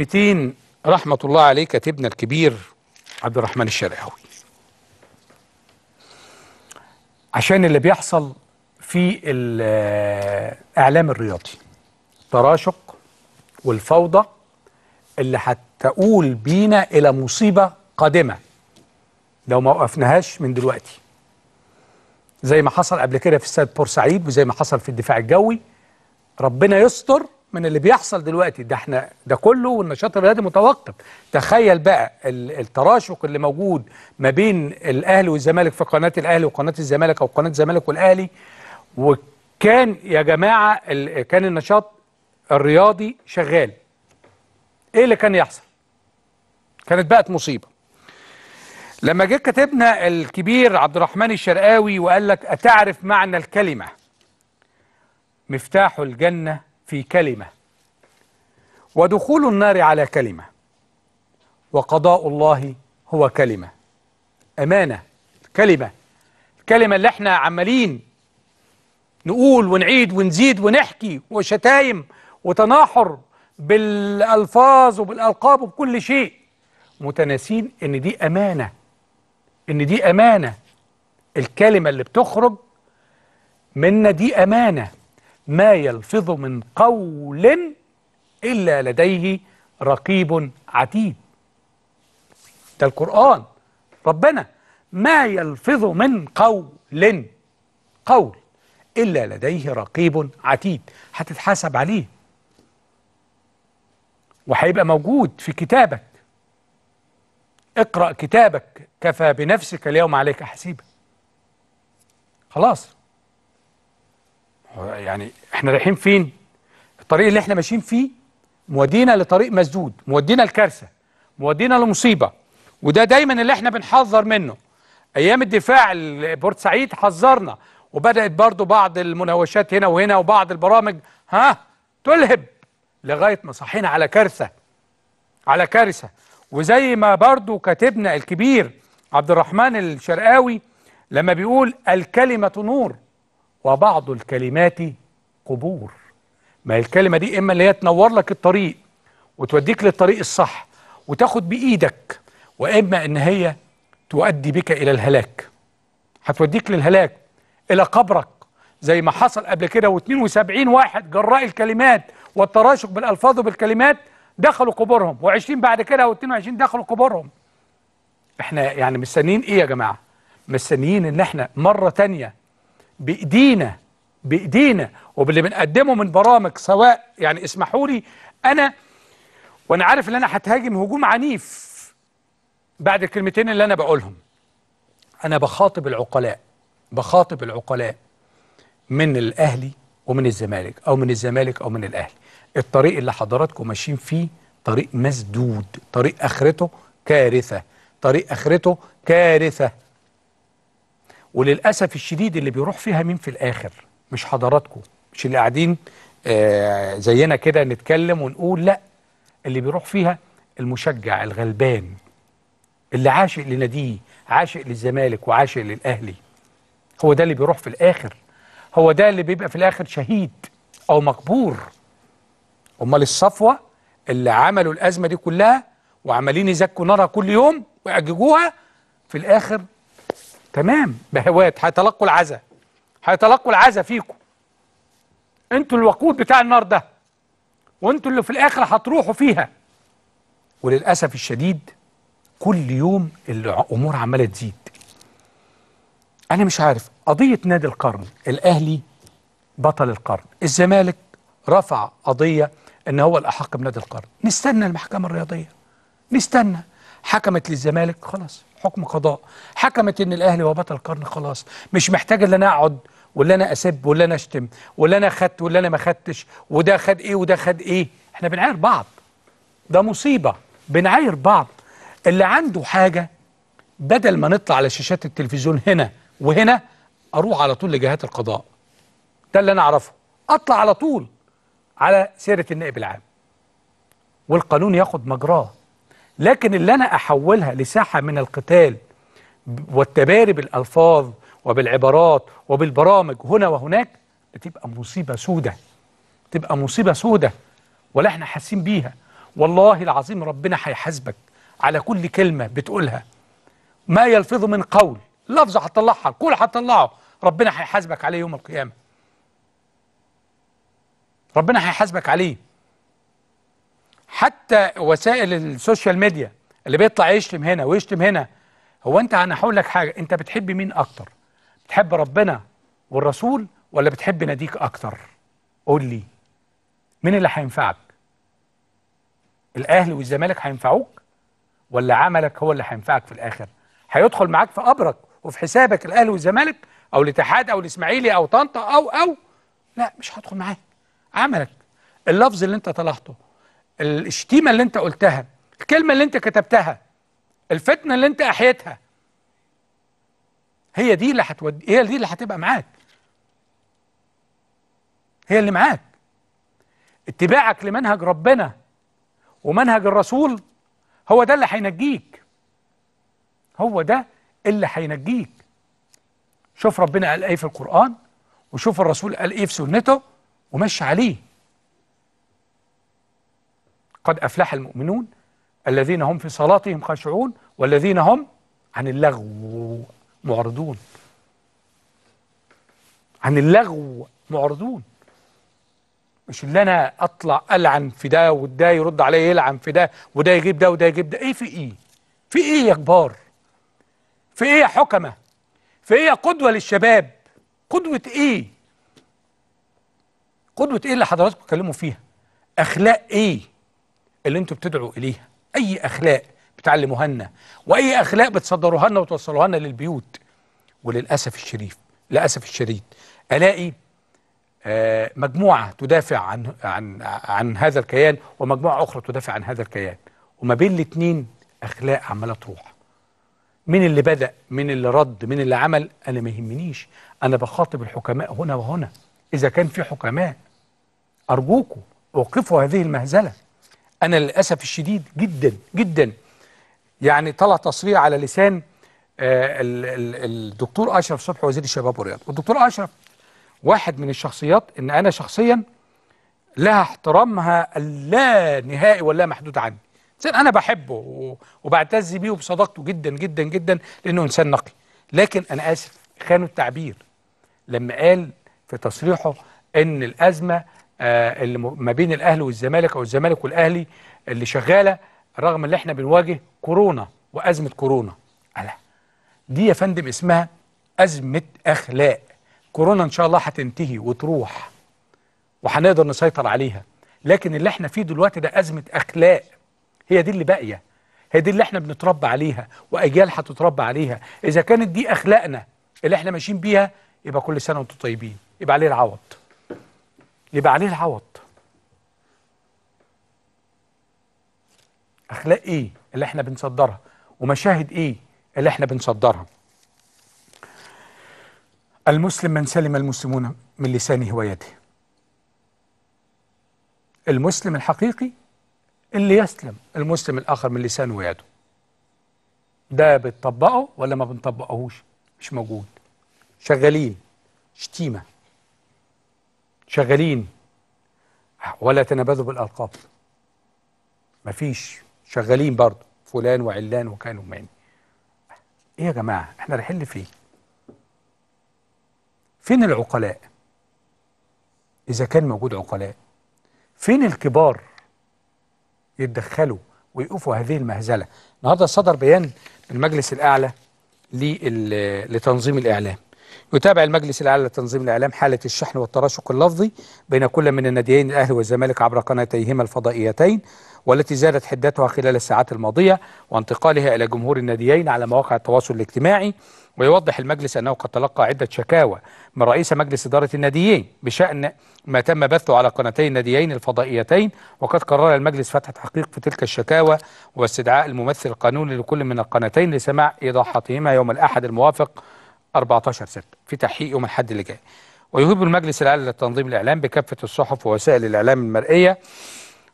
بتين رحمة الله عليه كاتبنا الكبير عبد الرحمن الشرقاوي عشان اللي بيحصل في الإعلام الرياضي تراشق والفوضى اللي هتقول بينا إلى مصيبة قادمة لو ما وقفناهاش من دلوقتي زي ما حصل قبل كده في استاد بورسعيد وزي ما حصل في الدفاع الجوي ربنا يستر من اللي بيحصل دلوقتي ده احنا ده كله والنشاط الرياضي متوقف تخيل بقى التراشق اللي موجود ما بين الاهلي والزمالك في قناه الاهلي وقناه الزمالك او قناه الزمالك والاهلي وكان يا جماعه كان النشاط الرياضي شغال ايه اللي كان يحصل كانت بقت مصيبه لما جه كاتبنا الكبير عبد الرحمن الشرقاوي وقال لك اتعرف معنى الكلمه مفتاح الجنه في كلمة ودخول النار على كلمة وقضاء الله هو كلمة أمانة كلمة الكلمة اللي احنا عمالين نقول ونعيد ونزيد ونحكي وشتايم وتناحر بالألفاظ وبالألقاب وبكل شيء متناسين إن دي أمانة إن دي أمانة الكلمة اللي بتخرج منا دي أمانة ما يلفظ من قول إلا لديه رقيب عتيد ده القرآن ربنا ما يلفظ من قول قول إلا لديه رقيب عتيد هتتحاسب عليه وهيبقى موجود في كتابك اقرأ كتابك كفى بنفسك اليوم عليك حسيبا خلاص يعني احنا رايحين فين الطريق اللي احنا ماشيين فيه مودينا لطريق مسدود مودينا لكارثه مودينا لمصيبه وده دايما اللي احنا بنحذر منه ايام الدفاع بورت سعيد حذرنا وبدات برضو بعض المناوشات هنا وهنا وبعض البرامج ها تلهب لغايه ما صحينا على كارثه على كارثه وزي ما برضو كاتبنا الكبير عبد الرحمن الشرقاوي لما بيقول الكلمه نور وبعض الكلمات قبور ما هي الكلمة دي إما اللي هي تنور لك الطريق وتوديك للطريق الصح وتاخد بإيدك وإما إن هي تؤدي بك إلى الهلاك هتوديك للهلاك إلى قبرك زي ما حصل قبل كده و72 واحد جراء الكلمات والتراشق بالألفاظ وبالكلمات دخلوا قبورهم و20 بعد كده و22 دخلوا قبورهم احنا يعني مستنيين ايه يا جماعة مستنيين ان احنا مرة تانية بايدينا بايدينا وباللي بنقدمه من برامج سواء يعني اسمحوا لي انا وانا عارف ان انا هتهاجم هجوم عنيف بعد الكلمتين اللي انا بقولهم انا بخاطب العقلاء بخاطب العقلاء من الاهلي ومن الزمالك او من الزمالك او من الاهلي الطريق اللي حضراتكم ماشيين فيه طريق مسدود طريق اخرته كارثه طريق اخرته كارثه وللاسف الشديد اللي بيروح فيها مين في الاخر مش حضراتكم مش اللي قاعدين آه زينا كده نتكلم ونقول لا اللي بيروح فيها المشجع الغلبان اللي عاشق لناديه عاشق للزمالك وعاشق للاهلي هو ده اللي بيروح في الاخر هو ده اللي بيبقى في الاخر شهيد او مقبور امال الصفوه اللي عملوا الازمه دي كلها وعمالين يزكوا نارها كل يوم ويأججوها في الاخر تمام بهوات هيتلقوا العزاء هيتلقوا العزاء فيكم انتوا الوقود بتاع النار ده وانتوا اللي في الاخر هتروحوا فيها وللاسف الشديد كل يوم الامور عماله تزيد انا مش عارف قضيه نادي القرن الاهلي بطل القرن الزمالك رفع قضيه ان هو الاحق بنادي القرن نستنى المحكمه الرياضيه نستنى حكمت للزمالك خلاص حكم قضاء حكمت ان الاهلي وبطل القرن خلاص مش محتاج ان انا اقعد ولا انا اسب ولا انا اشتم ولا انا خدت ولا انا ما خدتش وده خد ايه وده خد ايه احنا بنعاير بعض ده مصيبه بنعاير بعض اللي عنده حاجه بدل ما نطلع على شاشات التلفزيون هنا وهنا اروح على طول لجهات القضاء ده اللي انا اعرفه اطلع على طول على سيره النائب العام والقانون ياخد مجراه لكن اللي أنا أحولها لساحة من القتال والتباري بالألفاظ وبالعبارات وبالبرامج هنا وهناك بتبقى مصيبة سودة تبقى مصيبة سودة ولا احنا حاسين بيها والله العظيم ربنا هيحاسبك على كل كلمة بتقولها ما يلفظ من قول لفظه هتطلعها كل هتطلعه ربنا هيحاسبك عليه يوم القيامة ربنا هيحاسبك عليه حتى وسائل السوشيال ميديا اللي بيطلع يشتم هنا ويشتم هنا هو انت انا هقول لك حاجه انت بتحب مين اكتر بتحب ربنا والرسول ولا بتحب ناديك اكتر قول لي مين اللي هينفعك الاهلي والزمالك هينفعوك ولا عملك هو اللي هينفعك في الاخر هيدخل معاك في قبرك وفي حسابك الاهلي والزمالك او الاتحاد او الاسماعيلي او طنطا او او لا مش هدخل معاك عملك اللفظ اللي انت طلعته الشتيمه اللي انت قلتها الكلمه اللي انت كتبتها الفتنه اللي انت احيتها هي دي اللي هتودي هي دي اللي هتبقى معاك هي اللي معاك اتباعك لمنهج ربنا ومنهج الرسول هو ده اللي هينجيك هو ده اللي هينجيك شوف ربنا قال ايه في القرآن وشوف الرسول قال ايه في سنته ومشي عليه قد أفلح المؤمنون الذين هم في صلاتهم خاشعون والذين هم عن اللغو معرضون عن اللغو معرضون مش اللي انا اطلع العن في ده وده يرد عليا يلعن في ده وده يجيب ده وده يجيب ده ايه في ايه في ايه يا كبار في ايه يا حكمه في ايه يا قدوه للشباب قدوه ايه قدوه ايه اللي حضراتكم بتتكلموا فيها اخلاق ايه اللي انتوا بتدعوا اليها اي اخلاق بتعلموها لنا واي اخلاق بتصدروها لنا وتوصلوها لنا للبيوت وللاسف الشريف للاسف الشديد الاقي آه، مجموعه تدافع عن عن عن هذا الكيان ومجموعه اخرى تدافع عن هذا الكيان وما بين الاثنين اخلاق عماله تروح مين اللي بدا مين اللي رد مين اللي عمل انا ما يهمنيش انا بخاطب الحكماء هنا وهنا اذا كان في حكماء ارجوكم اوقفوا هذه المهزله أنا للأسف الشديد جدا جدا يعني طلع تصريح على لسان آه، الدكتور أشرف صبحي وزير الشباب والرياضة والدكتور أشرف واحد من الشخصيات إن أنا شخصيا لها احترامها اللا نهائي ولا محدود عني إنسان أنا بحبه وبعتز بيه وبصداقته جدا جدا جدا لأنه إنسان نقي لكن أنا آسف خانوا التعبير لما قال في تصريحه إن الأزمة آه، اللي ما بين الاهلي والزمالك او الزمالك والاهلي اللي شغاله رغم ان احنا بنواجه كورونا وازمه كورونا ألا دي يا فندم اسمها ازمه اخلاق كورونا ان شاء الله هتنتهي وتروح وهنقدر نسيطر عليها لكن اللي احنا فيه دلوقتي ده ازمه اخلاق هي دي اللي باقيه هي دي اللي احنا بنتربى عليها واجيال هتتربى عليها اذا كانت دي اخلاقنا اللي احنا ماشيين بيها يبقى كل سنه وانتم طيبين يبقى عليه العوض يبقى عليه العوض اخلاق ايه اللي احنا بنصدرها ومشاهد ايه اللي احنا بنصدرها المسلم من سلم المسلمون من لسانه ويده المسلم الحقيقي اللي يسلم المسلم الاخر من لسانه ويده ده بتطبقه ولا ما بنطبقهوش مش موجود شغالين شتيمه شغالين ولا تنابذوا بالألقاب مفيش شغالين برضه فلان وعلان وكان ومين ايه يا جماعة احنا رايحين لفين فين العقلاء اذا كان موجود عقلاء فين الكبار يتدخلوا ويقفوا هذه المهزلة النهاردة صدر بيان من المجلس الأعلى لتنظيم الإعلام يتابع المجلس الاعلى لتنظيم الاعلام حاله الشحن والتراشق اللفظي بين كل من الناديين الاهلي والزمالك عبر قناتيهما الفضائيتين والتي زادت حدتها خلال الساعات الماضيه وانتقالها الى جمهور الناديين على مواقع التواصل الاجتماعي ويوضح المجلس انه قد تلقى عده شكاوى من رئيس مجلس اداره الناديين بشان ما تم بثه على قناتي الناديين الفضائيتين وقد قرر المجلس فتح تحقيق في تلك الشكاوى واستدعاء الممثل القانوني لكل من القناتين لسماع ايضاحاتهما يوم الاحد الموافق 14 6 في تحقيق يوم الاحد اللي جاي ويهيب المجلس الاعلى للتنظيم الاعلام بكافه الصحف ووسائل الاعلام المرئيه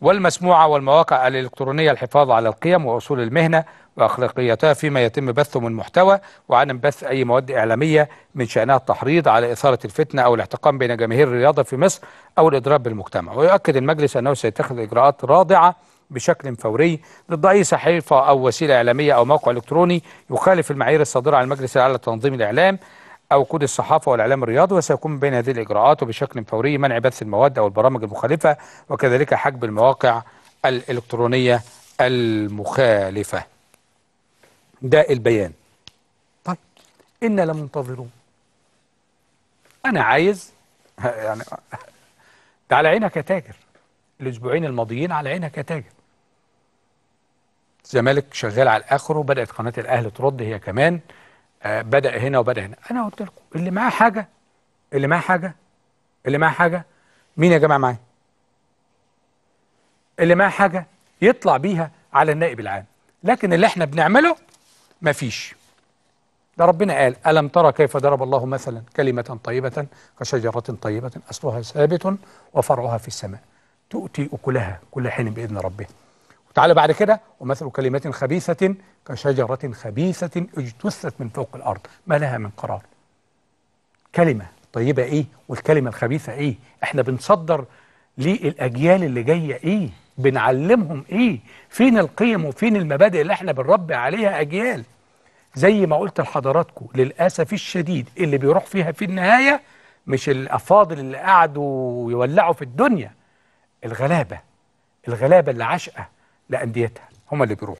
والمسموعه والمواقع الالكترونيه الحفاظ على القيم واصول المهنه واخلاقيتها فيما يتم بثه من محتوى وعدم بث اي مواد اعلاميه من شانها التحريض على اثاره الفتنه او الاحتقان بين جماهير الرياضه في مصر او الاضراب بالمجتمع ويؤكد المجلس انه سيتخذ اجراءات رادعه بشكل فوري ضد أي صحيفة أو وسيلة إعلامية أو موقع إلكتروني يخالف المعايير الصادرة عن المجلس الأعلى لتنظيم الإعلام أو كود الصحافة والإعلام الرياضي وسيكون من بين هذه الإجراءات وبشكل فوري منع بث المواد أو البرامج المخالفة وكذلك حجب المواقع الإلكترونية المخالفة ده البيان طيب إنا لمنتظرون أنا عايز يعني ده على عينك يا تاجر الأسبوعين الماضيين على عينك يا تاجر الزمالك شغال على الآخر وبدأت قناه الاهلي ترد هي كمان آه بدا هنا وبدا هنا انا قلت لكم اللي معاه حاجه اللي معاه حاجه اللي معاه حاجه مين يا جماعه معايا اللي معاه حاجه يطلع بيها على النائب العام لكن اللي احنا بنعمله مفيش ده ربنا قال ألم ترى كيف ضرب الله مثلا كلمة طيبة كشجرة طيبة أصلها ثابت وفرعها في السماء تؤتي أكلها كل حين بإذن ربها تعالى بعد كده ومثل كلمة خبيثة كشجرة خبيثة اجتثت من فوق الأرض ما لها من قرار كلمة طيبة إيه والكلمة الخبيثة إيه إحنا بنصدر للأجيال اللي جاية إيه بنعلمهم إيه فين القيم وفين المبادئ اللي إحنا بنربي عليها أجيال زي ما قلت لحضراتكم للأسف الشديد اللي بيروح فيها في النهاية مش الأفاضل اللي قعدوا يولعوا في الدنيا الغلابة الغلابة اللي عشقة لانديتها هم اللي بيروحوا